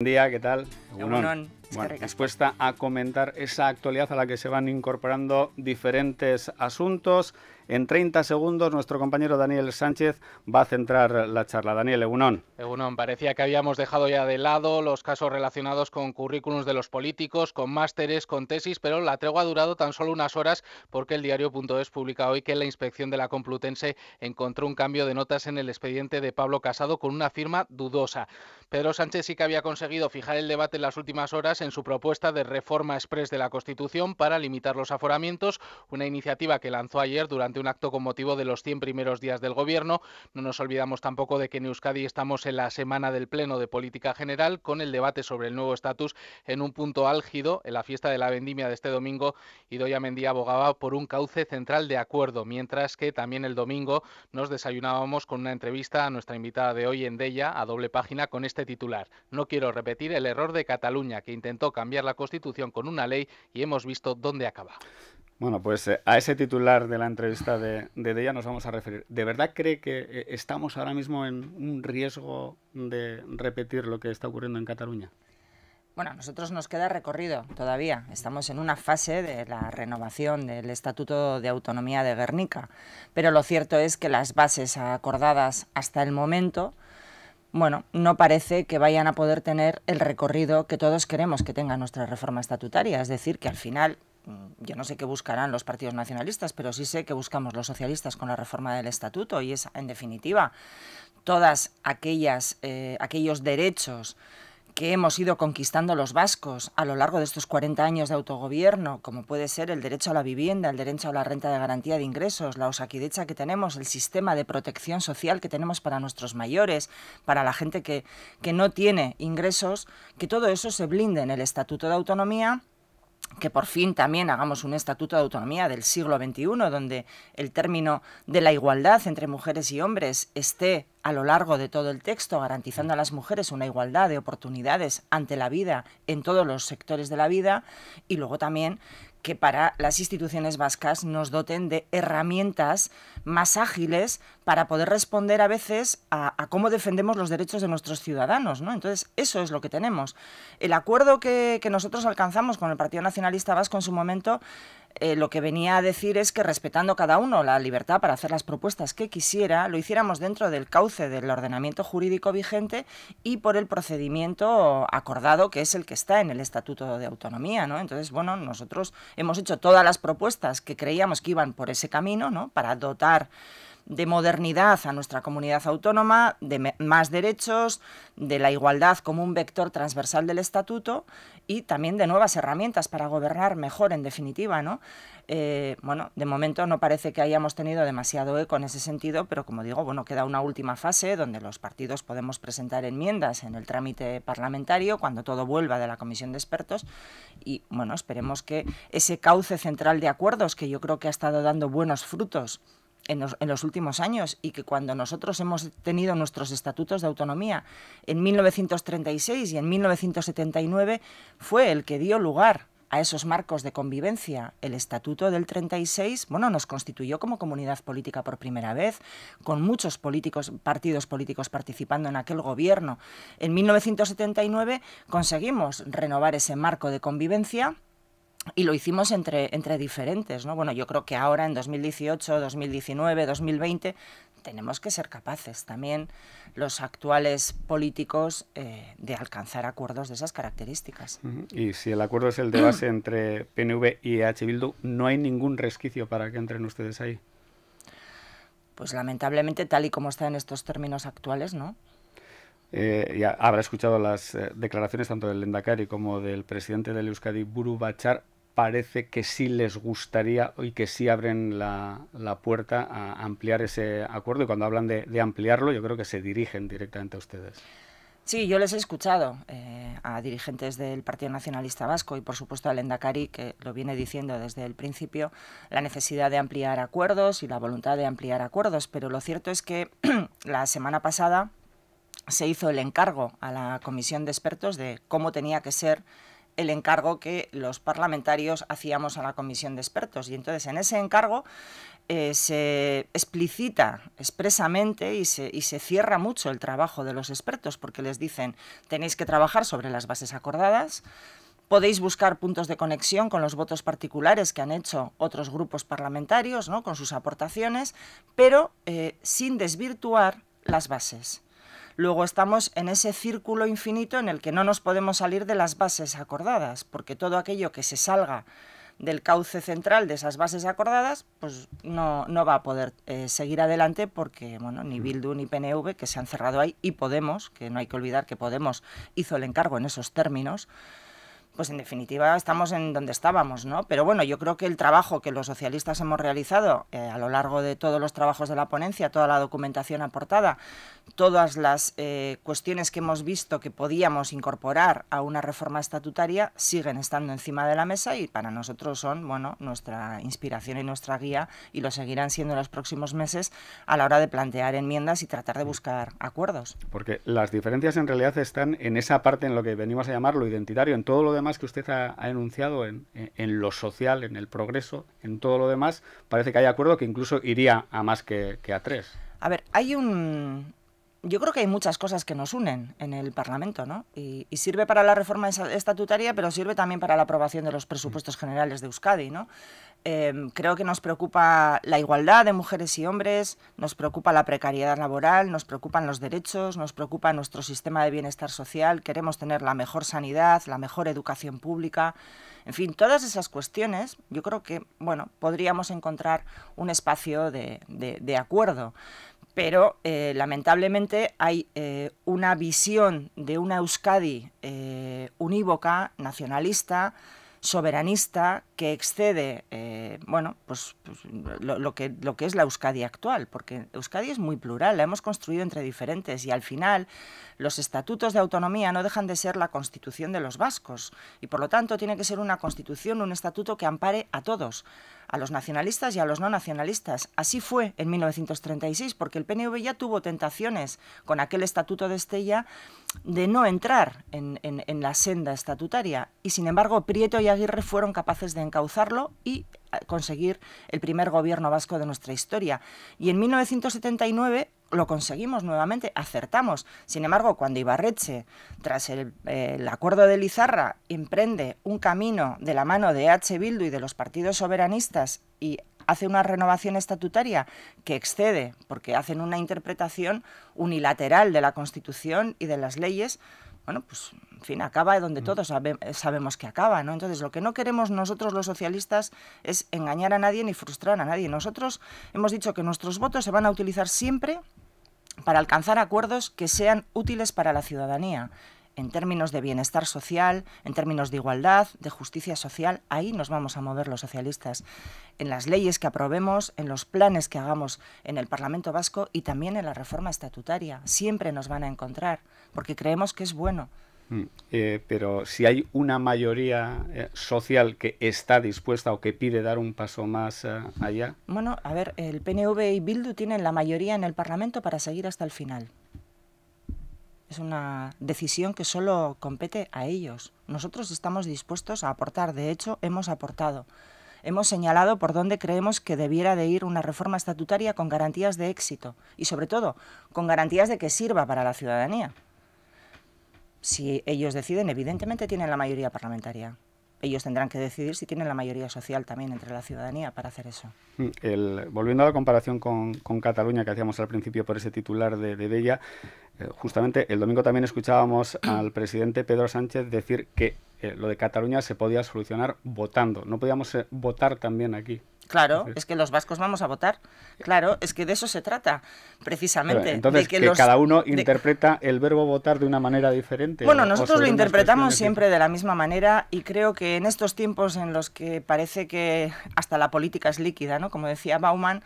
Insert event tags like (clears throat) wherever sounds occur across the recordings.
Buen día, ¿qué tal? Bueno, dispuesta a comentar esa actualidad a la que se van incorporando diferentes asuntos en 30 segundos, nuestro compañero Daniel Sánchez va a centrar la charla. Daniel Egunón. Egunón, parecía que habíamos dejado ya de lado los casos relacionados con currículums de los políticos, con másteres, con tesis, pero la tregua ha durado tan solo unas horas porque el diario.es publica hoy que la inspección de la Complutense encontró un cambio de notas en el expediente de Pablo Casado con una firma dudosa. Pedro Sánchez sí que había conseguido fijar el debate en las últimas horas en su propuesta de reforma express de la Constitución para limitar los aforamientos, una iniciativa que lanzó ayer durante un acto con motivo de los 100 primeros días del Gobierno. No nos olvidamos tampoco de que en Euskadi estamos en la semana del Pleno de Política General con el debate sobre el nuevo estatus en un punto álgido en la fiesta de la vendimia de este domingo. Idoia Mendía abogaba por un cauce central de acuerdo, mientras que también el domingo nos desayunábamos con una entrevista a nuestra invitada de hoy en Della a doble página con este titular. No quiero repetir el error de Cataluña que intentó cambiar la Constitución con una ley y hemos visto dónde acaba. Bueno, pues eh, a ese titular de la entrevista de, de nos vamos a referir. ¿De verdad cree que eh, estamos ahora mismo en un riesgo de repetir lo que está ocurriendo en Cataluña? Bueno, a nosotros nos queda recorrido todavía. Estamos en una fase de la renovación del Estatuto de Autonomía de Guernica, pero lo cierto es que las bases acordadas hasta el momento, bueno, no parece que vayan a poder tener el recorrido que todos queremos que tenga nuestra reforma estatutaria. Es decir, que al final Mm, yo no sé qué buscarán los partidos nacionalistas, pero sí sé que buscamos los socialistas con la reforma del estatuto y es, en definitiva, todas aquellas, eh, aquellos derechos que hemos ido conquistando los vascos a lo largo de estos 40 años de autogobierno, como puede ser el derecho a la vivienda, el derecho a la renta de garantía de ingresos, la osaquidecha que tenemos, el sistema de protección social que tenemos para nuestros mayores, para la gente que no tiene ingresos, que todo eso se blinde en el Estatuto de Autonomía que por fin también hagamos un estatuto de autonomía del siglo XXI, donde el término de la igualdad entre mujeres y hombres esté a lo largo de todo el texto, garantizando a las mujeres una igualdad de oportunidades ante la vida en todos los sectores de la vida, y luego también que para las instituciones vascas nos doten de herramientas más ágiles para poder responder a veces a, cómo defendemos los derechos de nuestros ciudadanos. ¿no? Entonces, eso es lo que tenemos. El acuerdo que nosotros alcanzamos con el Partido Nacionalista Vasco en su momento eh, lo que venía a decir es que respetando cada uno la libertad para hacer las propuestas que quisiera, lo hiciéramos dentro del cauce del ordenamiento jurídico vigente y por el procedimiento acordado que es el que está en el Estatuto de Autonomía, ¿no? Entonces, bueno, nosotros hemos hecho todas las propuestas que creíamos que iban por ese camino, ¿no? Para dotar de modernidad a nuestra comunidad autónoma, de más derechos, de la igualdad como un vector transversal del estatuto y también de nuevas herramientas para gobernar mejor, en definitiva, ¿no? Eh, bueno, de momento no parece que hayamos tenido demasiado eco en ese sentido, pero como digo, bueno, queda una última fase donde los partidos podemos presentar enmiendas en el trámite parlamentario cuando todo vuelva de la comisión de expertos y bueno, esperemos que ese cauce central de acuerdos que yo creo que ha estado dando buenos frutos en los, últimos años y que cuando nosotros hemos tenido nuestros estatutos de autonomía en 1936 y en 1979 fue el que dio lugar a esos marcos de convivencia. El Estatuto del 36, bueno, nos constituyó como comunidad política por primera vez, con muchos políticos, partidos políticos participando en aquel gobierno. En 1979 conseguimos renovar ese marco de convivencia y lo hicimos entre, diferentes, ¿no? Bueno, yo creo que ahora en 2018, 2019, 2020 tenemos que ser capaces también los actuales políticos eh, de alcanzar acuerdos de esas características. Y si el acuerdo es el de base (clears throat) entre PNV y EH Bildu, ¿no hay ningún resquicio para que entren ustedes ahí? Pues lamentablemente, tal y como está en estos términos actuales, ¿no? Eh, ya habrá escuchado las eh, declaraciones tanto del Endacari como del presidente del Euskadi, Buru Bachar, parece que sí les gustaría y que sí abren la, puerta a ampliar ese acuerdo. Y cuando hablan de, ampliarlo, yo creo que se dirigen directamente a ustedes. Sí, yo les he escuchado eh, a dirigentes del Partido Nacionalista Vasco y, por supuesto, al Endacari, que lo viene diciendo desde el principio, la necesidad de ampliar acuerdos y la voluntad de ampliar acuerdos. Pero lo cierto es que (clears throat) la semana pasada se hizo el encargo a la comisión de expertos de cómo tenía que ser el encargo que los parlamentarios hacíamos a la comisión de expertos. Y entonces en ese encargo eh, se explicita expresamente y se, cierra mucho el trabajo de los expertos porque les dicen tenéis que trabajar sobre las bases acordadas, Podéis buscar puntos de conexión con los votos particulares que han hecho otros grupos parlamentarios, ¿no? con sus aportaciones, pero eh, sin desvirtuar las bases luego estamos en ese círculo infinito en el que no nos podemos salir de las bases acordadas, porque todo aquello que se salga del cauce central de esas bases acordadas, pues no, va a poder eh, seguir adelante porque bueno, ni mm. Bildu ni PNV, que se han cerrado ahí, y Podemos, que no hay que olvidar que Podemos hizo el encargo en esos términos, pues en definitiva estamos en donde estábamos, ¿no? Pero bueno, yo creo que el trabajo que los socialistas hemos realizado eh, a lo largo de todos los trabajos de la ponencia, toda la documentación aportada, todas las eh, cuestiones que hemos visto que podíamos incorporar a una reforma estatutaria siguen estando encima de la mesa y para nosotros son, bueno, nuestra inspiración y nuestra guía y lo seguirán siendo en los próximos meses a la hora de plantear enmiendas y tratar de buscar acuerdos. Porque las diferencias en realidad están en esa parte en lo que venimos a llamar lo identitario, en todo lo demás que usted ha, enunciado en, lo social, en el progreso, en todo lo demás, parece que hay acuerdo que incluso iría a más que, a tres. A ver, hay un, yo creo que hay muchas cosas que nos unen en el Parlamento, ¿no? y, sirve para la reforma estatutaria, pero sirve también para la aprobación de los presupuestos mm. generales de Euskadi, ¿no? Em, creo que nos preocupa la igualdad de mujeres y hombres, nos preocupa la precariedad laboral, nos preocupan los derechos, nos preocupa nuestro sistema de bienestar social, queremos tener la mejor sanidad, la mejor educación pública, en fin, todas esas cuestiones, yo creo que, bueno, podríamos encontrar un espacio de, acuerdo pero eh, lamentablemente hay eh, una visión de una Euskadi eh, unívoca, nacionalista, soberanista que excede eh, bueno, pues, pues que, lo que es la Euskadi actual, porque Euskadi es muy plural, la hemos construido entre diferentes y al final los estatutos de autonomía no dejan de ser la constitución de los vascos y por lo tanto tiene que ser una constitución, un estatuto que ampare a todos, a los nacionalistas y a los no nacionalistas. Así fue en 1936, porque el PNV ya tuvo tentaciones con aquel Estatuto de Estella de no entrar en, la senda estatutaria. Y sin embargo, Prieto y Aguirre fueron capaces de encauzarlo y eh, conseguir el primer gobierno vasco de nuestra historia. Y en 1979 lo conseguimos nuevamente, acertamos. Sin embargo, cuando Ibarreche, tras el, acuerdo de Lizarra, emprende un camino de la mano de H. Bildu y de los partidos soberanistas y hace una renovación estatutaria que excede, porque hacen una interpretación unilateral de la Constitución y de las leyes, bueno, pues en fin, acaba donde mm. todos sabemos que acaba, ¿no? Entonces, lo que no queremos nosotros los socialistas es engañar a nadie ni frustrar a nadie. Nosotros hemos dicho que nuestros votos se van a utilizar siempre para alcanzar acuerdos que sean útiles para la ciudadanía, en términos de bienestar social, en términos de igualdad, de justicia social, ahí nos vamos a mover los socialistas, en las leyes que aprobemos, en los planes que hagamos en el Parlamento vasco y también en la reforma estatutaria. Siempre nos van a encontrar, porque creemos que es bueno Mm. Eh, pero si hay una mayoría eh, social que está dispuesta o que pide dar un paso más eh, allá. Bueno, a ver, el PNV y Bildu tienen la mayoría en el Parlamento para seguir hasta el final. Es una decisión que solo compete a ellos. Nosotros estamos dispuestos a aportar, de hecho, hemos aportado. Hemos señalado por dónde creemos que debiera de ir una reforma estatutaria con garantías de éxito y, sobre todo, con garantías de que sirva para la ciudadanía si ellos deciden, evidentemente tienen la mayoría parlamentaria. Ellos tendrán que decidir si tienen la mayoría social también entre la ciudadanía para hacer eso. Mm, volviendo a la comparación con, Cataluña que hacíamos al principio por ese titular de, Bella, eh, justamente el domingo también escuchábamos al (clears throat) presidente Pedro Sánchez decir que eh, lo de Cataluña se podía solucionar votando. ¿No podíamos eh, votar también aquí? Claro, es que los vascos vamos a votar. Claro, es que de eso se trata, precisamente. entonces, que, cada uno interpreta el verbo votar de una manera diferente. Bueno, nosotros lo interpretamos siempre de la misma manera y creo que en estos tiempos en los que parece que hasta la política es líquida, ¿no? Como decía Bauman,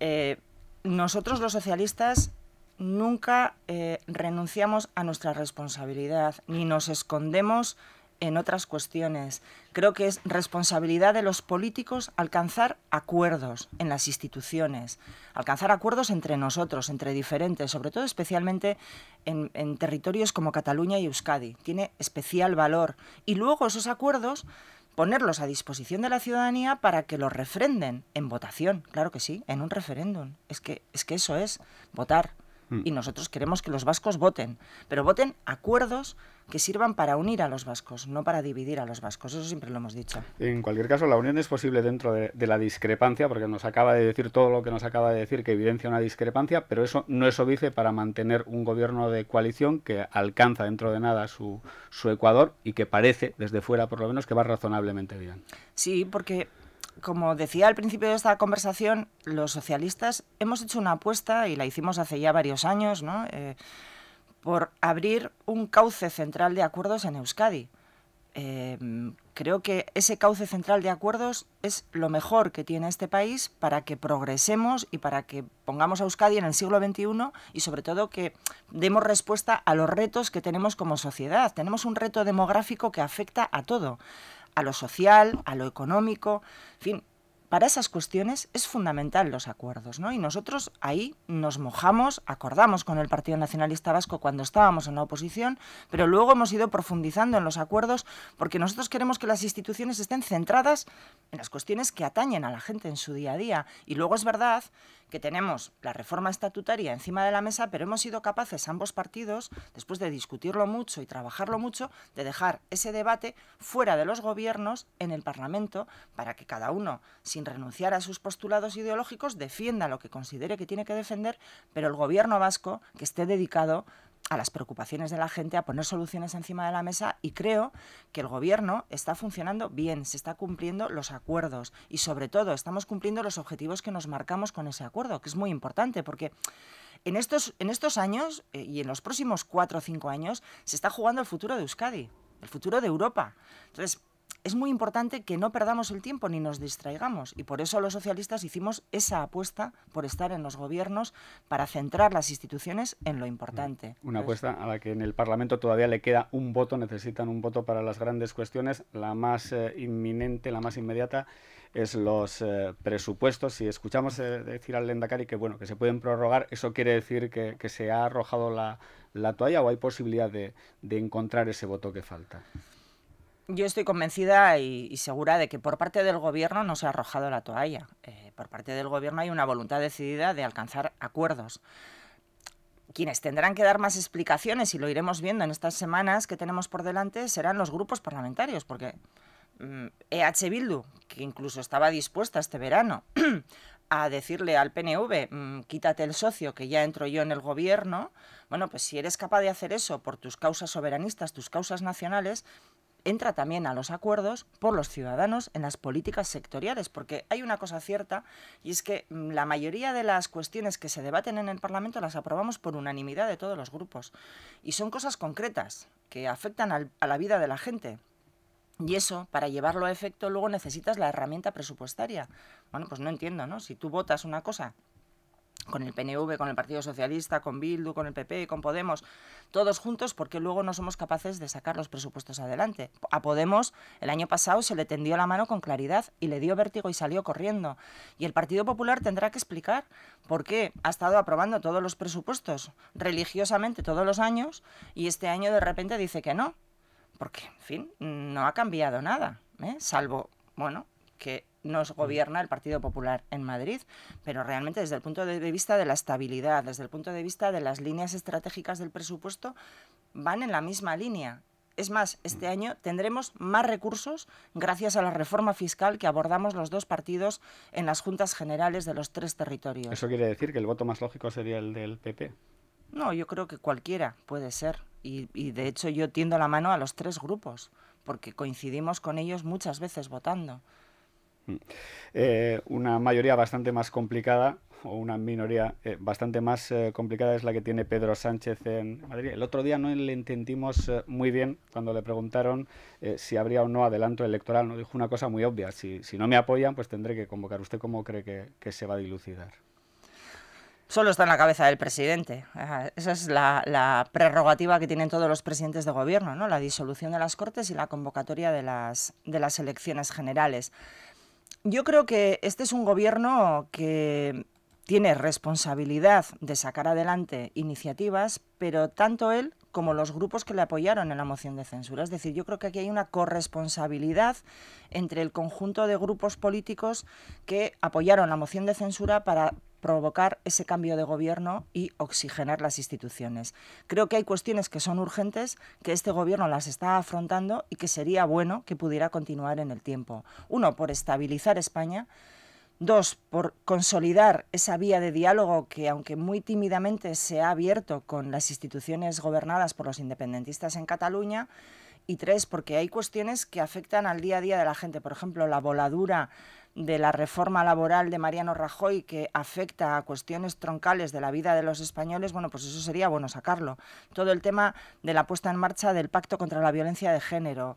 eh, nosotros los socialistas nunca eh, renunciamos a nuestra responsabilidad ni nos escondemos en otras cuestiones. Creo que es responsabilidad de los políticos alcanzar acuerdos en las instituciones, alcanzar acuerdos entre nosotros, entre diferentes, sobre todo especialmente en, territorios como Cataluña y Euskadi. Tiene especial valor. Y luego esos acuerdos ponerlos a disposición de la ciudadanía para que los refrenden en votación, claro que sí, en un referéndum. Es que, es que eso es votar. Mm. Y nosotros queremos que los vascos voten, pero voten acuerdos que sirvan para unir a los vascos, no para dividir a los vascos. Eso siempre lo hemos dicho. En cualquier caso, la unión es posible dentro de, la discrepancia, porque nos acaba de decir todo lo que nos acaba de decir que evidencia una discrepancia, pero eso no es obvio para mantener un gobierno de coalición que alcanza dentro de nada su, su Ecuador y que parece, desde fuera por lo menos, que va razonablemente bien. Sí, porque como decía al principio de esta conversación, los socialistas hemos hecho una apuesta, y la hicimos hace ya varios años, eh, por abrir un cauce central de acuerdos en Euskadi. Em, creo que ese cauce central de acuerdos es lo mejor que tiene este país para que progresemos y para que pongamos a Euskadi en el siglo XXI y sobre todo que demos respuesta a los retos que tenemos como sociedad. Tenemos un reto demográfico que afecta a todo a lo social, a lo económico, en fin, para esas cuestiones es fundamental los acuerdos, ¿no? Y nosotros ahí nos mojamos, acordamos con el Partido Nacionalista Vasco cuando estábamos en la oposición, pero luego hemos ido profundizando en los acuerdos porque nosotros queremos que las instituciones estén centradas en las cuestiones que atañen a la gente en su día a día. Y luego es verdad que tenemos la reforma estatutaria encima de la mesa, pero hemos sido capaces ambos partidos, después de discutirlo mucho y trabajarlo mucho, de dejar ese debate fuera de los gobiernos en el Parlamento para que cada uno, si sin renunciar a sus postulados ideológicos, defienda lo que considere que tiene que defender, pero el gobierno vasco que esté dedicado a las preocupaciones de la gente, a poner soluciones encima de la mesa y creo que el gobierno está funcionando bien, se está cumpliendo los acuerdos y sobre todo estamos cumpliendo los objetivos que nos marcamos con ese acuerdo, que es muy importante porque en estos, en estos años eh, y en los próximos cuatro o cinco años se está jugando el futuro de Euskadi, el futuro de Europa. Entonces, es muy importante que no perdamos el tiempo ni nos distraigamos. Y por eso los socialistas hicimos esa apuesta por estar en los gobiernos para centrar las instituciones en lo importante. Una apuesta a la que en el Parlamento todavía le queda un voto, necesitan un voto para las grandes cuestiones. La más eh, inminente, la más inmediata es los eh, presupuestos. Si escuchamos eh, decir al Lendakari que bueno, que se pueden prorrogar, eso quiere decir que, se ha arrojado la, toalla o hay posibilidad de encontrar ese voto que falta yo estoy convencida y, segura de que por parte del Gobierno no se ha arrojado la toalla. Eh, por parte del Gobierno hay una voluntad decidida de alcanzar acuerdos. Quienes tendrán que dar más explicaciones, y lo iremos viendo en estas semanas que tenemos por delante, serán los grupos parlamentarios, porque EH Bildu, que incluso estaba dispuesta este verano (clears throat) a decirle al PNV, mm, quítate el socio, que ya entro yo en el gobierno, bueno, pues si eres capaz de hacer eso por tus causas soberanistas, tus causas nacionales, entra también a los acuerdos por los ciudadanos en las políticas sectoriales, porque hay una cosa cierta y es que mm, la mayoría de las cuestiones que se debaten en el Parlamento las aprobamos por unanimidad de todos los grupos y son cosas concretas que afectan a la vida de la gente. Y eso, para llevarlo a efecto, luego necesitas la herramienta presupuestaria. Bueno, pues no entiendo, ¿no? Si tú votas una cosa con el PNV, con el Partido Socialista, con Bildu, con el PP, y con Podemos, todos juntos, porque luego no somos capaces de sacar los presupuestos adelante. A Podemos el año pasado se le tendió la mano con claridad y le dio vértigo y salió corriendo. Y el Partido Popular tendrá que explicar por qué ha estado aprobando todos los presupuestos religiosamente todos los años y este año de repente dice que no. Porque, en fin, no ha cambiado nada, ¿eh? salvo, bueno, que nos mm. gobierna el Partido Popular en Madrid, pero realmente desde el punto de vista de la estabilidad, desde el punto de vista de las líneas estratégicas del presupuesto, van en la misma línea. Es más, este mm. año tendremos más recursos gracias a la reforma fiscal que abordamos los dos partidos en las juntas generales de los tres territorios. ¿Eso quiere decir que el voto más lógico sería el del PP? No, yo creo que cualquiera puede ser. Y, de hecho yo tiendo la mano a los tres grupos, porque coincidimos con ellos muchas veces votando. Eh, una mayoría bastante más complicada o una minoría eh, bastante más eh, complicada es la que tiene Pedro Sánchez en Madrid. El otro día no le entendimos muy bien cuando le preguntaron si habría o no adelanto electoral. no dijo una cosa muy obvia. Si, si no me apoyan, pues tendré que convocar. ¿Usted cómo cree que, se va a dilucidar? Solo está en la cabeza del presidente. Esa es la, la, prerrogativa que tienen todos los presidentes de gobierno, ¿no? la disolución de las Cortes y la convocatoria de las, de las elecciones generales. Yo creo que este es un gobierno que tiene responsabilidad de sacar adelante iniciativas, pero tanto él como los grupos que le apoyaron en la moción de censura. Es decir, yo creo que aquí hay una corresponsabilidad entre el conjunto de grupos políticos que apoyaron la moción de censura para provocar ese cambio de gobierno y oxigenar las instituciones. Creo que hay cuestiones que son urgentes, que este gobierno las está afrontando y que sería bueno que pudiera continuar en el tiempo. Uno, por estabilizar España. Dos, por consolidar esa vía de diálogo que, aunque muy tímidamente, se ha abierto con las instituciones gobernadas por los independentistas en Cataluña. Y tres, porque hay cuestiones que afectan al día a día de la gente. Por ejemplo, la voladura de la reforma laboral de Mariano Rajoy que afecta a cuestiones troncales de la vida de los españoles, bueno, pues eso sería bueno sacarlo. Todo el tema de la puesta en marcha del Pacto contra la Violencia de Género,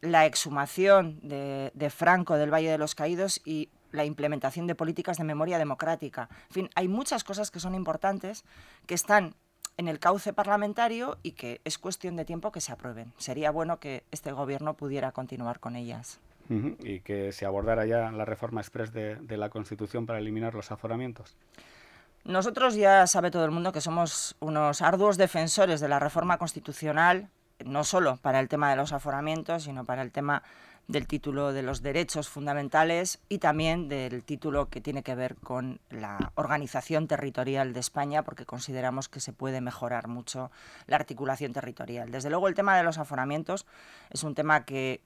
la exhumación de, Franco del Valle de los Caídos y la implementación de políticas de memoria democrática. En fin, hay muchas cosas que son importantes, que están en el cauce parlamentario y que es cuestión de tiempo que se aprueben. Sería bueno que este Gobierno pudiera continuar con ellas y que se abordara ya la reforma express de, de la Constitución para eliminar los aforamientos. Nosotros ya sabe todo el mundo que somos unos arduos defensores de la reforma constitucional, no solo para el tema de los aforamientos, sino para el tema del título de los derechos fundamentales y también del título que tiene que ver con la organización territorial de España, porque consideramos que se puede mejorar mucho la articulación territorial. Desde luego el tema de los aforamientos es un tema que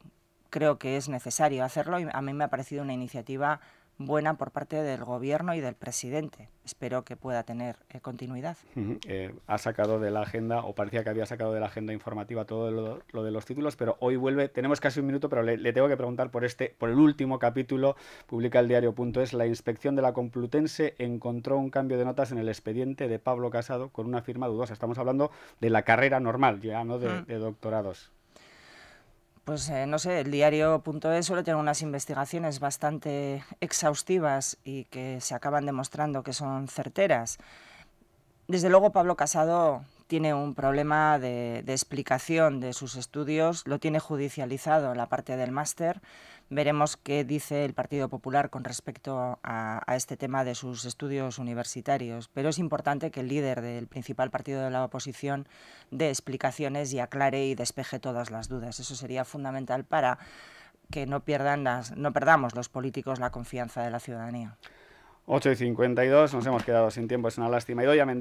creo que es necesario hacerlo y a mí me ha parecido una iniciativa buena por parte del Gobierno y del presidente. Espero que pueda tener eh, continuidad. Eh, ha sacado de la agenda, o parecía que había sacado de la agenda informativa todo lo, de los títulos, pero hoy vuelve, tenemos casi un minuto, pero le, tengo que preguntar por este, por el último capítulo, publica el diario.es, la inspección de la Complutense encontró un cambio de notas en el expediente de Pablo Casado con una firma dudosa. Estamos hablando de la carrera normal, ya no de, mm. de doctorados pues eh, no sé, el diario.es suele tener unas investigaciones bastante exhaustivas y que se acaban demostrando que son certeras. Desde luego Pablo Casado tiene un problema de, explicación de sus estudios, lo tiene judicializado la parte del máster. Veremos qué dice el Partido Popular con respecto a, este tema de sus estudios universitarios, pero es importante que el líder del principal partido de la oposición dé explicaciones y aclare y despeje todas las dudas. Eso sería fundamental para que no, pierdan las, no perdamos los políticos la confianza de la ciudadanía. 8 y 52, nos hemos quedado sin tiempo, es una lástima. Y doy a